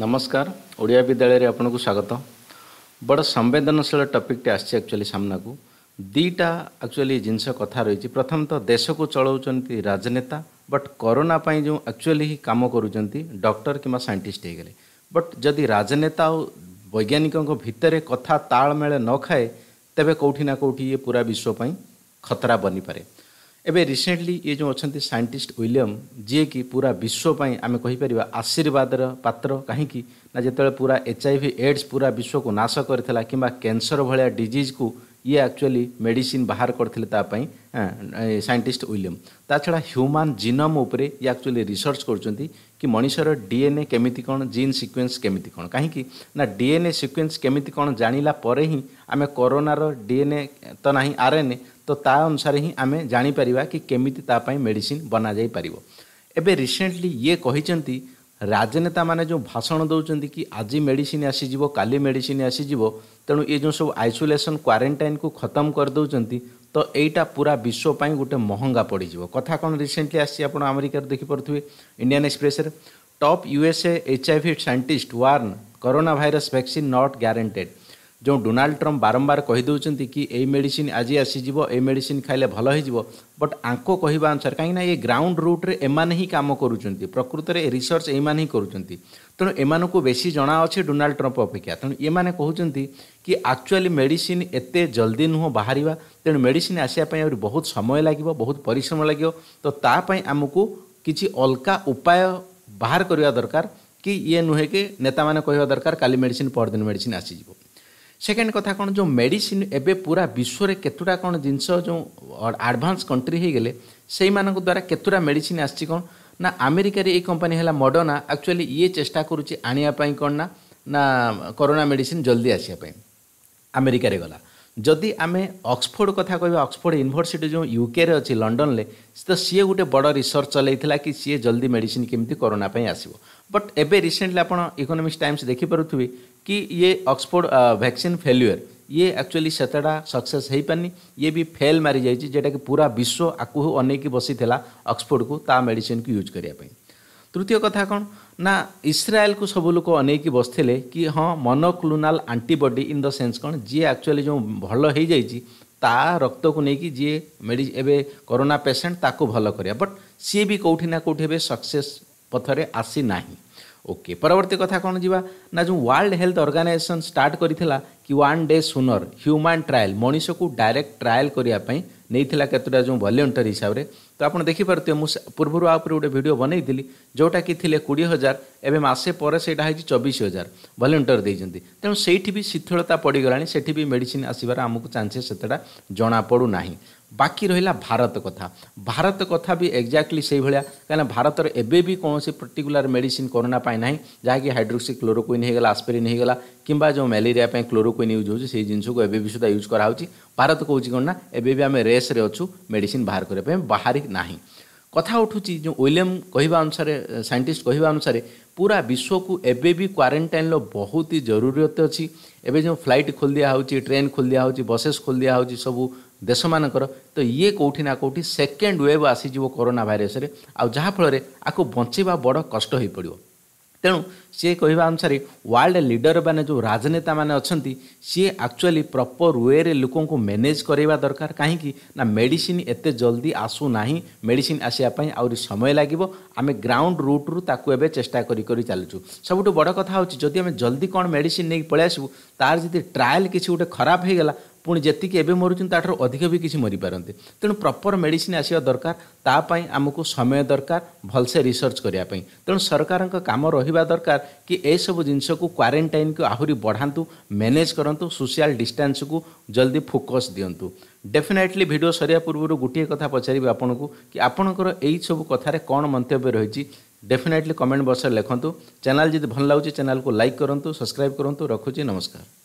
ନମସ୍କାର ଓଡ଼ିଆ ବିଦ୍ୟାଳୟରେ ଆପଣଙ୍କୁ ସ୍ୱାଗତ ବଡ଼ ସମ୍ବେଦନଶୀଳ ଟପିକ୍ଟି ଆସିଛି ଆକ୍ଚୁଆଲି ସାମ୍ନାକୁ ଦୁଇଟା ଆକ୍ଚୁଆଲି ଜିନିଷ କଥା ରହିଛି ପ୍ରଥମତଃ ଦେଶକୁ ଚଳାଉଛନ୍ତି ରାଜନେତା ବଟ୍ କରୋନା ପାଇଁ ଯେଉଁ ଆକ୍ଚୁଆଲି ହିଁ କାମ କରୁଛନ୍ତି ଡକ୍ଟର କିମ୍ବା ସାଇଣ୍ଟିଷ୍ଟ ହୋଇଗଲେ ବଟ୍ ଯଦି ରାଜନେତା ଆଉ ବୈଜ୍ଞାନିକଙ୍କ ଭିତରେ କଥା ତାଳମେଳ ନ ଖାଏ ତେବେ କେଉଁଠି ନା କେଉଁଠି ଇଏ ପୁରା ବିଶ୍ୱ ପାଇଁ ଖତରା ବନିପାରେ ଏବେ ରିସେଣ୍ଟଲି ଇଏ ଯେଉଁ ଅଛନ୍ତି ସାଇଣ୍ଟିଷ୍ଟ ୱିଲିୟମ୍ ଯିଏକି ପୁରା ବିଶ୍ୱ ପାଇଁ ଆମେ କହିପାରିବା ଆଶୀର୍ବାଦର ପାତ୍ର କାହିଁକି ନା ଯେତେବେଳେ ପୁରା ଏଚ୍ ଆଇ ଭି ଏଡ୍ସ ପୁରା ବିଶ୍ୱକୁ ନାଶ କରିଥିଲା କିମ୍ବା କ୍ୟାନ୍ସର ଭଳିଆ ଡିଜିଜ୍କୁ ଇଏ ଆକ୍ଚୁଆଲି ମେଡ଼ିସିନ୍ ବାହାର କରିଥିଲେ ତା ପାଇଁ ସାଇଣ୍ଟିଷ୍ଟ ୱିଲିୟମ୍ ତା ଛଡ଼ା ହ୍ୟୁମାନ୍ ଜିନମ୍ ଉପରେ ଇଏ ଆକ୍ଚୁଆଲି ରିସର୍ଚ୍ଚ କରୁଛନ୍ତି କି ମଣିଷର ଡିଏନ୍ଏ କେମିତି କ'ଣ ଜିନ୍ ସିକ୍ୱେନ୍ସ କେମିତି କ'ଣ କାହିଁକି ନା ଡିଏନ୍ଏ ସିକ୍ୱେନ୍ସ କେମିତି କ'ଣ ଜାଣିଲା ପରେ ହିଁ ଆମେ କରୋନାର ଡିଏନ୍ଏ ତ ନାହିଁ ଆର୍ଏନ୍ଏ तो ता अनुसार ही आम जापर कि केमी मेडिसीन बना जा पार एवं रिसेंटली ये कही राजनेता मैंने जो भाषण दौरान कि आज मेडिसीन आसीजीव का मेडिसीन आसीजीव तेणु ये जो सब आइसोलेसन क्वारेटाइन को खत्म करदे तो यहाँ पूरा विश्वपाई गोटे महंगा पड़ कथा कौन रिसेंटली आज आप आमेरिकार देखिपे इंडियान एक्सप्रेस टप यूएसए एच आई भि scientist warn corona virus vaccine not guaranteed ଯେଉଁ ଡୋନାଲ୍ଡ ଟ୍ରମ୍ପ ବାରମ୍ବାର କହିଦେଉଛନ୍ତି କି ଏଇ ମେଡ଼ିସିନ୍ ଆଜି ଆସିଯିବ ଏଇ ମେଡ଼ିସିନ୍ ଖାଇଲେ ଭଲ ହେଇଯିବ ବଟ୍ ଆଙ୍କ କହିବା ଅନୁସାରେ କାହିଁକିନା ଏ ଗ୍ରାଉଣ୍ଡ ରୁଟ୍ରେ ଏମାନେ ହିଁ କାମ କରୁଛନ୍ତି ପ୍ରକୃତରେ ରିସର୍ଚ୍ଚ ଏଇମାନେ ହିଁ କରୁଛନ୍ତି ତେଣୁ ଏମାନଙ୍କୁ ବେଶୀ ଜଣା ଅଛି ଡୋନାଲ୍ଡ ଟ୍ରମ୍ପ ଅପେକ୍ଷା ତେଣୁ ଏମାନେ କହୁଛନ୍ତି କି ଆକ୍ଚୁଆଲି ମେଡ଼ିସିନ୍ ଏତେ ଜଲ୍ଦି ନୁହଁ ବାହାରିବା ତେଣୁ ମେଡ଼ିସିନ୍ ଆସିବା ପାଇଁ ଆହୁରି ବହୁତ ସମୟ ଲାଗିବ ବହୁତ ପରିଶ୍ରମ ଲାଗିବ ତ ତା ପାଇଁ ଆମକୁ କିଛି ଅଲଗା ଉପାୟ ବାହାର କରିବା ଦରକାର କି ଇଏ ନୁହେଁ କି ନେତାମାନେ କହିବା ଦରକାର କାଲି ମେଡ଼ିସିନ୍ ପରଦିନ ମେଡ଼ିସିନ୍ ଆସିଯିବ ସେକେଣ୍ଡ କଥା କ'ଣ ଯେଉଁ ମେଡ଼ିସିନ୍ ଏବେ ପୁରା ବିଶ୍ୱରେ କେତୁଟା କ'ଣ ଜିନିଷ ଯେଉଁ ଆଡ଼ଭାନ୍ସ କଣ୍ଟ୍ରି ହେଇଗଲେ ସେଇମାନଙ୍କ ଦ୍ୱାରା କେତୁଟା ମେଡ଼ିସିନ୍ ଆସିଛି କ'ଣ ନା ଆମେରିକାରେ ଏଇ କମ୍ପାନୀ ହେଲା ମଡ଼ର୍ଣ୍ଣା ଆକ୍ଚୁଆଲି ଇଏ ଚେଷ୍ଟା କରୁଛି ଆଣିବା ପାଇଁ କ'ଣ ନା ନା କରୋନା ମେଡ଼ିସିନ୍ ଜଲ୍ଦି ଆସିବା ପାଇଁ ଆମେରିକାରେ ଗଲା ଯଦି ଆମେ ଅକ୍ସଫୋର୍ଡ଼ କଥା କହିବା ଅକ୍ସଫୋର୍ଡ଼ ୟୁନିଭର୍ସିଟି ଯେଉଁ ୟୁକେରେ ଅଛି ଲଣ୍ଡନରେ ତ ସିଏ ଗୋଟେ ବଡ଼ ରିସର୍ଚ୍ଚ ଚଲେଇଥିଲା କି ସିଏ ଜଲ୍ଦି ମେଡ଼ିସିନ୍ କେମିତି କରୋନା ପାଇଁ ଆସିବ ବଟ୍ ଏବେ ରିସେଣ୍ଟଲି ଆପଣ ଇକୋନୋମିକ୍ସ ଟାଇମ୍ସ ଦେଖିପାରୁଥିବେ କି ଇଏ ଅକ୍ସଫୋର୍ଡ଼ ଭ୍ୟାକ୍ସିନ୍ ଫେଲ୍ୟୁଅର୍ ଇଏ ଆକ୍ଚୁଆଲି ସେତେଟା ସକ୍ସେସ୍ ହେଇପାରିନି ଇଏ ବି ଫେଲ୍ ମାରିଯାଇଛି ଯେଉଁଟାକି ପୁରା ବିଶ୍ୱ ଆକୁ ଅନେଇକି ବସିଥିଲା ଅକ୍ସଫୋର୍ଡ଼କୁ ତା ମେଡ଼ିସିନ୍କୁ ୟୁଜ୍ କରିବା ପାଇଁ ତୃତୀୟ କଥା କ'ଣ ନା ଇସ୍ରାଏଲକୁ ସବୁ ଲୋକ ଅନେଇକି ବସିଥିଲେ କି ହଁ monoclonal antibody in the sense କ'ଣ ଯିଏ ଆକ୍ଚୁଆଲି ଯେଉଁ ଭଲ ହେଇଯାଇଛି ତା ରକ୍ତକୁ ନେଇକି ଯିଏ ମେଡି ଏବେ କରୋନା ପେସେଣ୍ଟ ତାକୁ ଭଲ କରିବା ବଟ୍ ସିଏ ବି କେଉଁଠି ନା କେଉଁଠି ଏବେ ସକ୍ସେସ୍ ପଥରେ ଆସିନାହିଁ ଓକେ ପରବର୍ତ୍ତୀ କଥା କ'ଣ ଯିବା ନା ଯେଉଁ ୱାର୍ଲଡ଼ ହେଲ୍ଥ ଅର୍ଗାନାଇଜେସନ୍ ଷ୍ଟାର୍ଟ କରିଥିଲା କି one day sooner human trial ମଣିଷକୁ ଡାଇରେକ୍ଟ ଟ୍ରାଏଲ୍ କରିବା ପାଇଁ ନେଇଥିଲା କେତେଟା ଯେଉଁ ଭଲ୍ୟୁଣ୍ଟର ହିସାବରେ ତ ଆପଣ ଦେଖିପାରୁଥିବେ ମୁଁ ପୂର୍ବରୁ ଆ ଉପରେ ଗୋଟେ ଭିଡ଼ିଓ ବନେଇଥିଲି ଯେଉଁଟାକି ଥିଲେ କୋଡ଼ିଏ ହଜାର ଏବେ ମାସେ ପରେ ସେଇଟା ହେଇଛି ଚବିଶ ହଜାର ଭଲ୍ୟୁଣ୍ଟର ଦେଇଛନ୍ତି ତେଣୁ ସେଇଠି ବି ଶିଥିଳତା ପଡ଼ିଗଲାଣି ସେଠି ବି ମେଡ଼ିସିନ ଆସିବାର ଆମକୁ ଚାନ୍ସେସ୍ ସେତେଟା ଜଣାପଡ଼ୁନାହିଁ ବାକି ରହିଲା ଭାରତ କଥା ଭାରତ କଥା ବି ଏକ୍ଜାକ୍ଟଲି ସେଇଭଳିଆ କାହିଁକିନା ଭାରତରେ ଏବେ ବି କୌଣସି ପର୍ଟିକୁଲାର ମେଡ଼ିସିନ୍ କରୋନା ପାଇଁ ନାହିଁ ଯାହାକି ହାଇଡ୍ରୋକ୍ସି କ୍ଲୋରୋକୁଇନ୍ ହୋଇଗଲା ଆସ୍ପିରିନ୍ ହୋଇଗଲା କିମ୍ବା ଯେଉଁ ମ୍ୟାଲେରିଆ ପାଇଁ କ୍ଲୋରୋକୁଇନ୍ ୟୁଜ୍ ହେଉଛି ସେଇ ଜିନିଷକୁ ଏବେ ବି ସୁଦ୍ଧା ୟୁଜ୍ କରାହେଉଛି ଭାରତ କହୁଛି କ'ଣ ନା ଏବେ ବି ଆମେ ରେସ୍ରେ ଅଛୁ ମେଡ଼ିସିନ୍ ବାହାର କରିବା ପାଇଁ ବାହାରି ନାହିଁ କଥା ଉଠୁଛି ଯେଉଁ ୱିଲିୟମ୍ କହିବା ଅନୁସାରେ ସାଇଣ୍ଟିଷ୍ଟ କହିବା ଅନୁସାରେ ପୁରା ବିଶ୍ୱକୁ ଏବେ ବି କ୍ୱାରେଣ୍ଟାଇନ୍ର ବହୁତ ହି ଜରୁରତ ଅଛି ଏବେ ଯେଉଁ ଫ୍ଲାଇଟ୍ ଖୋଲି ଦିଆହେଉଛି ଟ୍ରେନ୍ ଖୋଲି ଦିଆହେଉଛି ବସେସ୍ ଖୋଲି ଦିଆହେଉଛି ସବୁ ଦେଶମାନଙ୍କର ତ ଇଏ କେଉଁଠି ନା କେଉଁଠି ସେକେଣ୍ଡ ୱେଭ୍ ଆସିଯିବ କରୋନା ଭାଇରସରେ ଆଉ ଯାହାଫଳରେ ଆକୁ ବଞ୍ଚିବା ବଡ଼ କଷ୍ଟ ହୋଇପଡ଼ିବ ତେଣୁ ସିଏ କହିବା ଅନୁସାରେ ୱାର୍ଲଡ ଲିଡରମାନେ ଯେଉଁ ରାଜନେତାମାନେ ଅଛନ୍ତି ସିଏ ଆକ୍ଚୁଆଲି ପ୍ରପର ୱେରେ ଲୋକଙ୍କୁ ମ୍ୟାନେଜ୍ କରାଇବା ଦରକାର କାହିଁକି ନା ମେଡ଼ିସିନ୍ ଏତେ ଜଲ୍ଦି ଆସୁନାହିଁ ମେଡ଼ିସିନ୍ ଆସିବା ପାଇଁ ଆହୁରି ସମୟ ଲାଗିବ ଆମେ ଗ୍ରାଉଣ୍ଡ ରୁଟ୍ରୁ ତାକୁ ଏବେ ଚେଷ୍ଟା କରି କରି ଚାଲୁଛୁ ସବୁଠୁ ବଡ଼ କଥା ହେଉଛି ଯଦି ଆମେ ଜଲ୍ଦି କ'ଣ ମେଡ଼ିସିନ୍ ନେଇକି ପଳାଇ ଆସିବୁ ତା'ର ଯଦି ଟ୍ରାଏଲ୍ କିଛି ଗୋଟେ ଖରାପ ହୋଇଗଲା ପୁଣି ଯେତିକି ଏବେ ମରୁଛନ୍ତି ତାଠାରୁ ଅଧିକ ବି କିଛି ମରିପାରନ୍ତି ତେଣୁ ପ୍ରପର୍ ମେଡ଼ିସିନ୍ ଆସିବା ଦରକାର ତା ପାଇଁ ଆମକୁ ସମୟ ଦରକାର ଭଲସେ ରିସର୍ଚ୍ଚ କରିବା ପାଇଁ ତେଣୁ ସରକାରଙ୍କ କାମ ରହିବା ଦରକାର କି ଏସବୁ ଜିନିଷକୁ କ୍ୱାରେଣ୍ଟାଇନ୍କୁ ଆହୁରି ବଢ଼ାନ୍ତୁ ମ୍ୟାନେଜ୍ କରନ୍ତୁ ସୋସିଆଲ୍ ଡିଷ୍ଟାନ୍ସକୁ ଜଲ୍ଦି ଫୋକସ୍ ଦିଅନ୍ତୁ ଡେଫିନେଟଲି ଭିଡ଼ିଓ ସରିବା ପୂର୍ବରୁ ଗୋଟିଏ କଥା ପଚାରିବି ଆପଣଙ୍କୁ କି ଆପଣଙ୍କର ଏଇସବୁ କଥାରେ କ'ଣ ମନ୍ତବ୍ୟ ରହିଛି ଡେଫିନେଟଲି କମେଣ୍ଟ ବକ୍ସରେ ଲେଖନ୍ତୁ ଚ୍ୟାନେଲ୍ ଯଦି ଭଲ ଲାଗୁଛି ଚ୍ୟାନେଲ୍କୁ ଲାଇକ୍ କରନ୍ତୁ ସବସ୍କ୍ରାଇବ୍ କରନ୍ତୁ ରଖୁଛି ନମସ୍କାର